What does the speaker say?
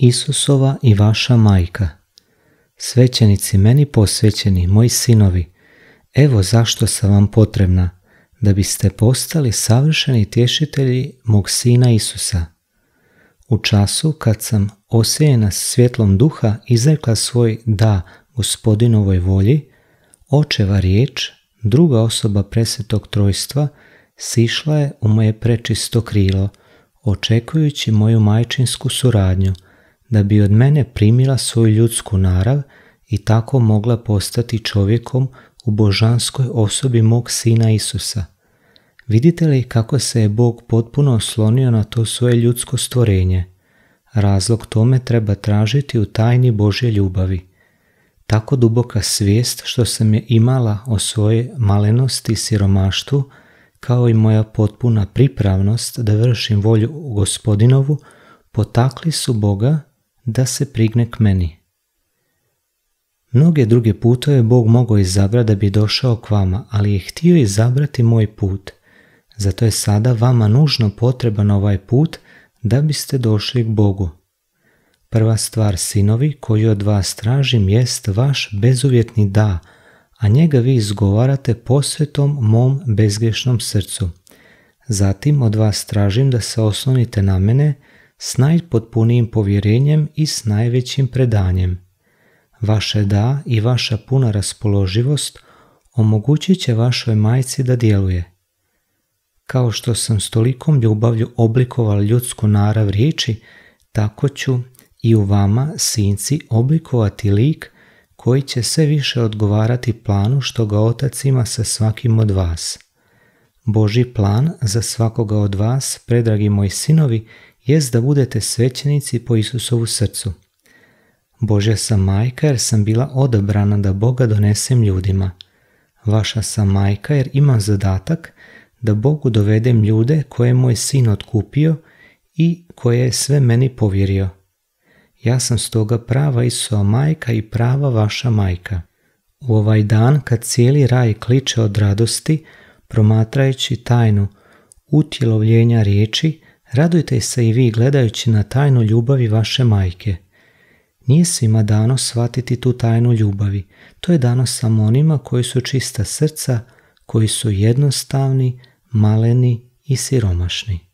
Isusova i vaša majka. Svećenici meni posvećeni, moji sinovi, evo zašto sam vam potrebna, da biste postali savršeni tješitelji mog sina Isusa. U času kad sam s svjetlom duha izrekla svoj da gospodinovoj volji, očeva riječ, druga osoba presvetog trojstva, sišla je u moje prečisto krilo, očekujući moju majčinsku suradnju – da bi od mene primila svoju ljudsku narav i tako mogla postati čovjekom u božanskoj osobi mog sina Isusa. Vidite li kako se je Bog potpuno oslonio na to svoje ljudsko stvorenje? Razlog tome treba tražiti u tajni Božje ljubavi. Tako duboka svijest što sam je imala o svojoj malenosti i siromaštvu, kao i moja potpuna pripravnost da vršim volju gospodinovu, potakli su Boga da se prigne k meni. Mnoge druge putove Bog mogao izabrati da bi došao k vama, ali je htio izabrati moj put. Zato je sada vama nužno potreban ovaj put da biste došli k Bogu. Prva stvar sinovi koju od vas tražim jest vaš bezuvjetni da, a njega vi izgovarate posvetom mom bezgrešnom srcu. Zatim od vas tražim da se oslonite na mene, s najpotpunijim povjerenjem i s najvećim predanjem. Vaše da i vaša puna raspoloživost omogućit će vašoj majci da djeluje. Kao što sam s tolikom ljubavlju oblikoval ljudsku narav riječi, tako ću i u vama, sinci, oblikovati lik koji će sve više odgovarati planu što ga otac ima sa svakim od vas. Boži plan za svakoga od vas, predragi moji sinovi, jest da budete svećenici po Isusovu srcu. Bože sam majka jer sam bila odabrana da Boga donesem ljudima. Vaša sam majka jer imam zadatak da Bogu dovedem ljude koje je moj sin otkupio i koje je sve meni povjerio. Ja sam stoga prava isusova majka i prava vaša majka. U ovaj dan kad cijeli raj kliče od radosti, promatrajući tajnu utjelovljenja riječi, Radujte se i vi gledajući na tajnu ljubavi vaše majke. Nije svima dano shvatiti tu tajnu ljubavi. To je dano samo onima koji su čista srca, koji su jednostavni, maleni i siromašni.